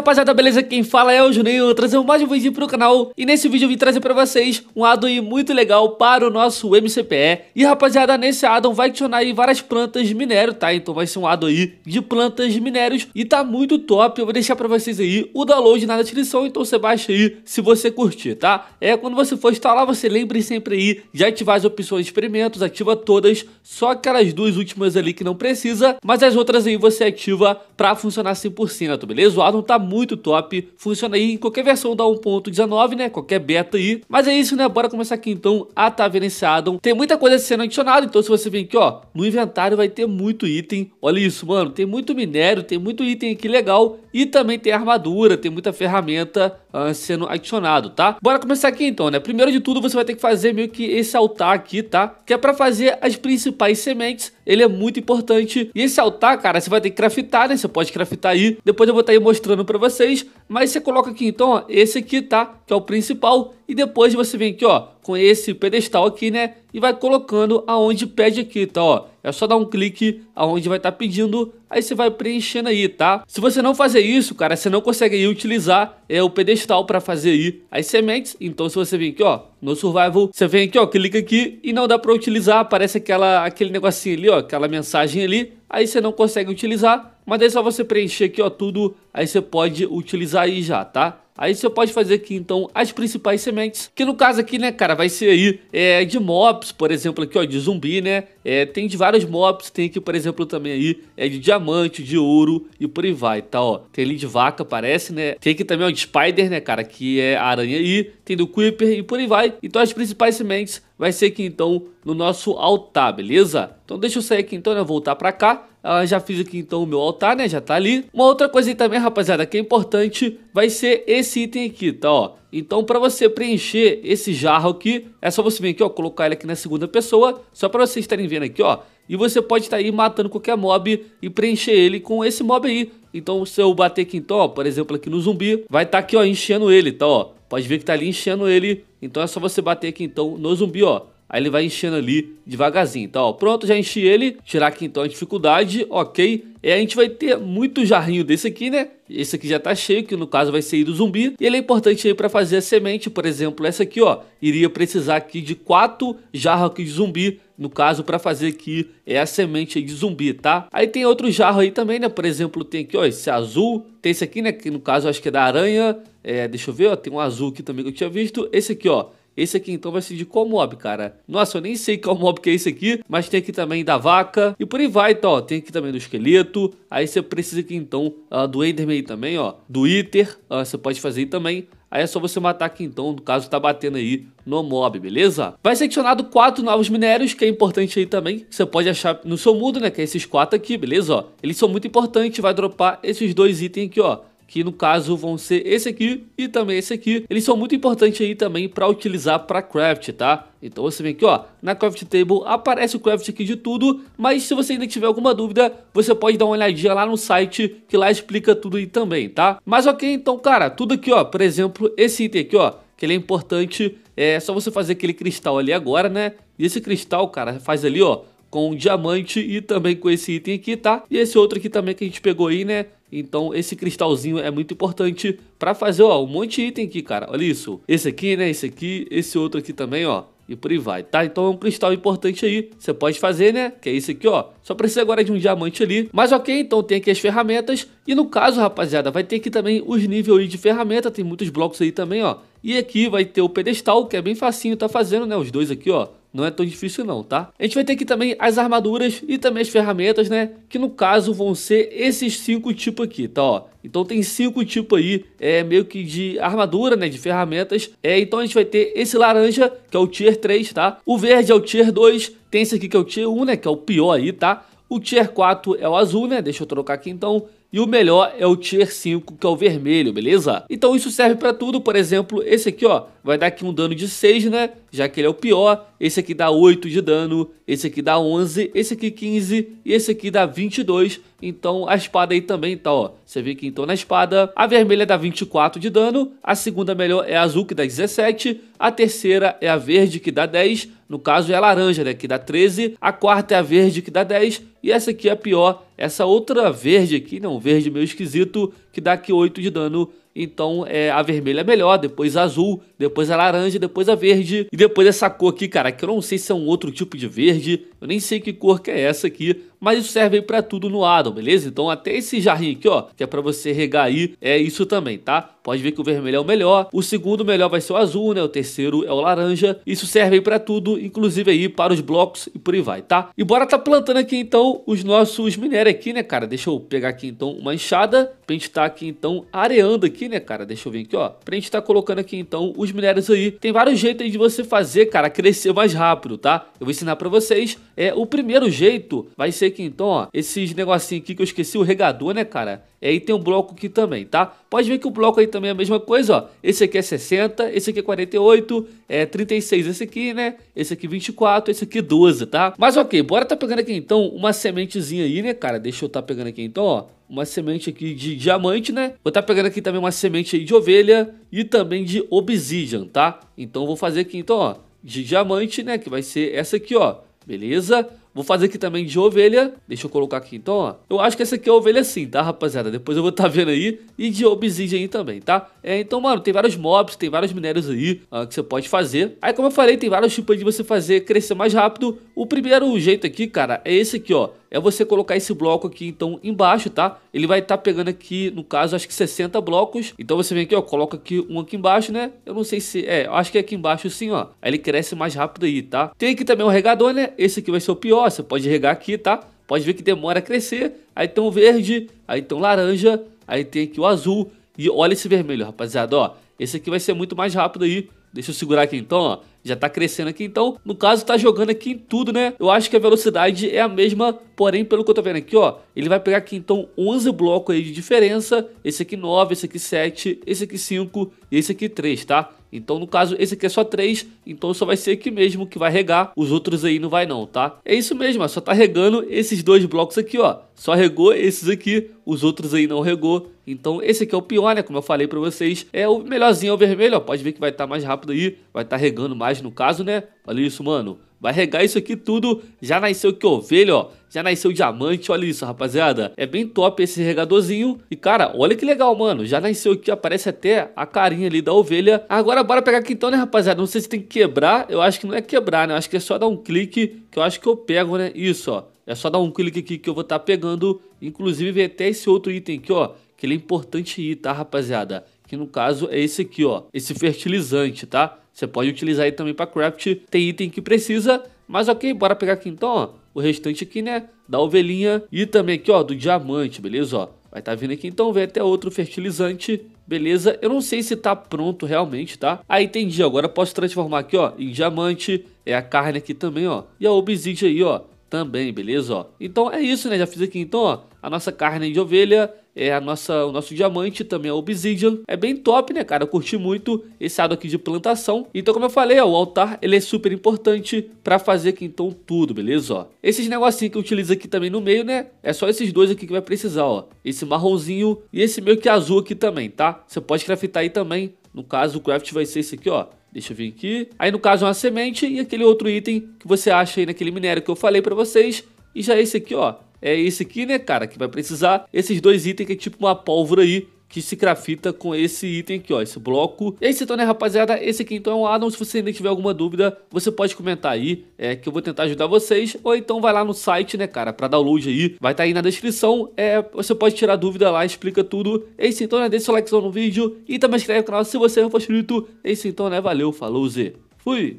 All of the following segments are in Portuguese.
rapaziada, beleza? Quem fala é o Juninho, trazendo mais um vídeo pro canal E nesse vídeo eu vim trazer pra vocês um addon muito legal para o nosso MCPE E rapaziada, nesse addon vai adicionar aí várias plantas minério, tá? Então vai ser um addon aí de plantas minérios E tá muito top, eu vou deixar pra vocês aí o download na descrição Então você baixa aí se você curtir, tá? É, quando você for instalar, você lembre sempre aí de ativar as opções experimentos Ativa todas, só aquelas duas últimas ali que não precisa Mas as outras aí você ativa pra funcionar 100%, beleza? O addon tá muito muito top, funciona aí em qualquer versão da 1.19, né, qualquer beta aí. Mas é isso, né, bora começar aqui então a Tavernice Adam. Tem muita coisa sendo adicionada, então se você vir aqui, ó, no inventário vai ter muito item. Olha isso, mano, tem muito minério, tem muito item aqui legal e também tem armadura, tem muita ferramenta uh, sendo adicionado, tá? Bora começar aqui então, né? Primeiro de tudo, você vai ter que fazer meio que esse altar aqui, tá? Que é para fazer as principais sementes, ele é muito importante. E esse altar, cara, você vai ter que craftar, né? Você pode craftar aí. Depois eu vou estar tá aí mostrando para vocês. Mas você coloca aqui então, ó, esse aqui, tá? Que é o principal. E depois você vem aqui, ó, com esse pedestal aqui, né? E vai colocando aonde pede aqui, tá? Ó, é só dar um clique aonde vai estar tá pedindo, aí você vai preenchendo aí, tá? Se você não fazer isso, cara, você não consegue aí utilizar é, o pedestal para fazer aí as sementes. Então se você vem aqui, ó, no survival, você vem aqui, ó, clica aqui e não dá para utilizar, aparece aquela aquele negocinho ali, ó, aquela mensagem ali, aí você não consegue utilizar mas é só você preencher aqui, ó, tudo, aí você pode utilizar aí já, tá? Aí você pode fazer aqui, então, as principais sementes, que no caso aqui, né, cara, vai ser aí é, de mobs, por exemplo, aqui, ó, de zumbi, né, é, tem de vários mobs tem aqui, por exemplo, também aí, é de diamante, de ouro e por aí vai, tá, ó. Tem ali de vaca, parece, né? Tem aqui também, ó, de spider, né, cara, que é aranha aí, tem do creeper e por aí vai. Então as principais sementes vai ser aqui, então, no nosso altar, beleza? Então deixa eu sair aqui, então, né, voltar pra cá. Ah, já fiz aqui então o meu altar, né? Já tá ali. Uma outra coisa aí também, rapaziada, que é importante, vai ser esse item aqui, tá? Ó, então, para você preencher esse jarro aqui, é só você vir aqui, ó, colocar ele aqui na segunda pessoa, só para vocês estarem vendo aqui, ó. E você pode estar tá aí matando qualquer mob e preencher ele com esse mob aí. Então, se eu bater aqui, então, ó, por exemplo, aqui no zumbi, vai estar tá aqui, ó, enchendo ele, tá, ó. Pode ver que tá ali enchendo ele. Então, é só você bater aqui, então, no zumbi, ó. Aí ele vai enchendo ali devagarzinho. Então, ó, pronto, já enchi ele. Tirar aqui então a dificuldade, ok. E a gente vai ter muito jarrinho desse aqui, né? Esse aqui já tá cheio, que no caso vai ser do zumbi. E ele é importante aí para fazer a semente. Por exemplo, essa aqui, ó, iria precisar aqui de quatro jarros aqui de zumbi. No caso, para fazer aqui é a semente de zumbi, tá? Aí tem outro jarro aí também, né? Por exemplo, tem aqui, ó, esse azul. Tem esse aqui, né? Que no caso acho que é da aranha. É, deixa eu ver, ó. Tem um azul aqui também que eu tinha visto. Esse aqui, ó esse aqui então vai ser de qual mob, cara? Nossa, eu nem sei qual mob que é esse aqui, mas tem aqui também da vaca e por aí vai, então, ó. Tem aqui também do esqueleto, aí você precisa aqui então uh, do Enderman também, ó, do Iter, uh, você pode fazer também. Aí é só você matar aqui então, no caso tá batendo aí no mob, beleza? Vai ser adicionado quatro novos minérios, que é importante aí também, você pode achar no seu mundo, né, que é esses quatro aqui, beleza, ó. Eles são muito importantes, vai dropar esses dois itens aqui, ó, que no caso vão ser esse aqui e também esse aqui. Eles são muito importantes aí também para utilizar para craft, tá? Então você vem aqui, ó, na Craft Table aparece o craft aqui de tudo, mas se você ainda tiver alguma dúvida, você pode dar uma olhadinha lá no site, que lá explica tudo aí também, tá? Mas ok, então, cara, tudo aqui, ó, por exemplo, esse item aqui, ó, que ele é importante, é só você fazer aquele cristal ali agora, né? E esse cristal, cara, faz ali, ó, com diamante e também com esse item aqui, tá? E esse outro aqui também que a gente pegou aí, né? Então esse cristalzinho é muito importante para fazer, ó, um monte de item aqui, cara. Olha isso. Esse aqui, né? Esse aqui, esse outro aqui também, ó e por aí vai, tá? Então é um cristal importante aí, você pode fazer, né? Que é esse aqui, ó. Só precisa agora de um diamante ali. Mas ok, então tem aqui as ferramentas. E no caso, rapaziada, vai ter aqui também os níveis aí de ferramenta, tem muitos blocos aí também, ó. E aqui vai ter o pedestal, que é bem facinho, tá fazendo, né? Os dois aqui, ó não é tão difícil não, tá? A gente vai ter aqui também as armaduras e também as ferramentas, né? Que no caso vão ser esses cinco tipos aqui, tá? Ó, então tem cinco tipos aí, é meio que de armadura, né, de ferramentas. É, então a gente vai ter esse laranja, que é o tier 3, tá? O verde é o tier 2, tem esse aqui que é o tier 1, né, que é o pior aí, tá? O tier 4 é o azul, né? Deixa eu trocar aqui então. E o melhor é o Tier 5, que é o vermelho, beleza? Então isso serve para tudo, por exemplo, esse aqui, ó, vai dar aqui um dano de 6, né? já que ele é o pior, esse aqui dá 8 de dano, esse aqui dá 11, esse aqui 15 e esse aqui dá 22. Então a espada aí também tá, ó. Você vê que então na espada, a vermelha dá 24 de dano, a segunda melhor é a azul que dá 17, a terceira é a verde que dá 10, no caso é a laranja, né, que dá 13, a quarta é a verde que dá 10 e essa aqui é a pior, essa outra verde aqui, né, um verde meio esquisito, que dá aqui 8 de dano então é, a vermelha é melhor, depois a azul, depois a laranja, depois a verde. E depois essa cor aqui, cara, que eu não sei se é um outro tipo de verde. Eu nem sei que cor que é essa aqui mas isso serve aí para tudo no Addon, beleza? Então até esse jarrinho aqui, ó, que é para você regar aí, é isso também, tá? Pode ver que o vermelho é o melhor, o segundo melhor vai ser o azul, né? O terceiro é o laranja. Isso serve aí para tudo, inclusive aí para os blocos e por aí vai, tá? E bora tá plantando aqui então os nossos minérios aqui, né, cara? Deixa eu pegar aqui então uma enxada pra gente tá aqui então areando aqui, né, cara? Deixa eu vir aqui, ó. Pra gente tá colocando aqui então os minérios aí. Tem vários jeitos aí de você fazer, cara, crescer mais rápido, tá? Eu vou ensinar para vocês. É o primeiro jeito vai ser aqui então, ó. Esses negocinho aqui que eu esqueci, o regador, né, cara? E aí tem um bloco aqui também, tá? Pode ver que o bloco aí também é a mesma coisa, ó. Esse aqui é 60, esse aqui é 48, é 36 esse aqui, né? Esse aqui 24, esse aqui 12, tá? Mas ok, bora tá pegando aqui então uma sementezinha aí, né, cara? Deixa eu tá pegando aqui então, ó. Uma semente aqui de diamante, né? Vou tá pegando aqui também uma semente aí de ovelha e também de obsidian, tá? Então vou fazer aqui então, ó. De diamante, né? Que vai ser essa aqui, ó. Beleza? Vou fazer aqui também de ovelha. Deixa eu colocar aqui então, ó. Eu acho que essa aqui é ovelha sim, tá, rapaziada? Depois eu vou estar tá vendo aí. E de obsidian aí também, tá? É, então, mano, tem vários mobs, tem vários minérios aí ó, ah, que você pode fazer. Aí, como eu falei, tem vários tipos de você fazer crescer mais rápido. O primeiro jeito aqui, cara, é esse aqui, ó é você colocar esse bloco aqui então embaixo, tá? Ele vai estar tá pegando aqui, no caso, acho que 60 blocos. Então você vem aqui, ó, coloca aqui um aqui embaixo, né? Eu não sei se... É, acho que é aqui embaixo sim, ó. Aí ele cresce mais rápido aí, tá? Tem aqui também o regador, né? Esse aqui vai ser o pior ó, você pode regar aqui, tá? Pode ver que demora a crescer. Aí tem um verde, aí tem um laranja, aí tem aqui o azul. E olha esse vermelho, rapaziada, ó. Esse aqui vai ser muito mais rápido aí. Deixa eu segurar aqui então, ó. Já tá crescendo aqui, então, no caso, tá jogando aqui em tudo, né? Eu acho que a velocidade é a mesma, porém, pelo que eu tô vendo aqui, ó, ele vai pegar aqui, então, 11 blocos aí de diferença. Esse aqui 9, esse aqui 7, esse aqui 5 e esse aqui 3, tá? Então, no caso, esse aqui é só 3, então só vai ser aqui mesmo que vai regar, os outros aí não vai não, tá? É isso mesmo, só tá regando esses dois blocos aqui, ó. Só regou esses aqui, os outros aí não regou. Então esse aqui é o pior, né? Como eu falei pra vocês, é o melhorzinho é o vermelho, ó. Pode ver que vai estar tá mais rápido aí, vai estar tá regando mais no caso, né? Olha isso, mano. Vai regar isso aqui tudo, já nasceu que ovelha, ó. Já nasceu diamante, olha isso, rapaziada. É bem top esse regadorzinho. E, cara, olha que legal, mano. Já nasceu aqui, aparece até a carinha ali da ovelha. Agora, bora pegar aqui então, né, rapaziada? Não sei se tem que quebrar. Eu acho que não é quebrar, né? Eu acho que é só dar um clique, que eu acho que eu pego, né? Isso, ó. É só dar um clique aqui que eu vou estar tá pegando. Inclusive, vem até esse outro item aqui, ó. Que ele é importante ir, tá, rapaziada? Que no caso é esse aqui, ó. Esse fertilizante, tá? Você pode utilizar aí também para craft. Tem item que precisa, mas ok, bora pegar aqui então, ó. O restante aqui, né, da ovelhinha e também aqui, ó, do diamante, beleza, ó. Vai estar tá vindo aqui então, vem até outro fertilizante, beleza? Eu não sei se tá pronto realmente, tá? Aí ah, entendi, agora posso transformar aqui, ó, em diamante, é a carne aqui também, ó, e a obsidian aí, ó, também, beleza, ó? Então é isso, né, já fiz aqui então, ó, a nossa carne de ovelha, é a nossa, o nosso diamante também a é obsidian. É bem top, né, cara? Eu curti muito esse lado aqui de plantação. Então, como eu falei, ó, o altar ele é super importante para fazer aqui então tudo, beleza? Ó, esses negocinhos que eu utilizo aqui também no meio, né? É só esses dois aqui que vai precisar, ó. Esse marronzinho e esse meio que azul aqui também, tá? Você pode craftar aí também. No caso, o craft vai ser esse aqui, ó. Deixa eu vir aqui. Aí, no caso, uma semente e aquele outro item que você acha aí naquele minério que eu falei pra vocês. E já é esse aqui, ó, é esse aqui, né, cara, que vai precisar. Esses dois itens que é tipo uma pólvora aí, que se grafita com esse item aqui, ó, esse bloco. E aí, então, né, rapaziada, esse aqui então é um addon, se você ainda tiver alguma dúvida, você pode comentar aí, é, que eu vou tentar ajudar vocês, ou então vai lá no site, né, cara, pra download aí, vai estar tá aí na descrição, é, você pode tirar dúvida lá, explica tudo. É isso então, né, deixa o likezão no vídeo, e também inscreve no canal se você não for inscrito. É isso então, né, valeu, falou, Z. Fui!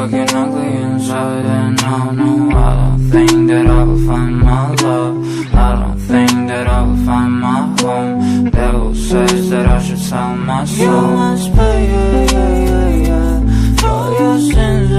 looking ugly inside And I know I don't think that I will find my love I don't think that I will find my home Devil says that I should sell my soul You must pay, yeah, yeah, yeah, yeah For your sins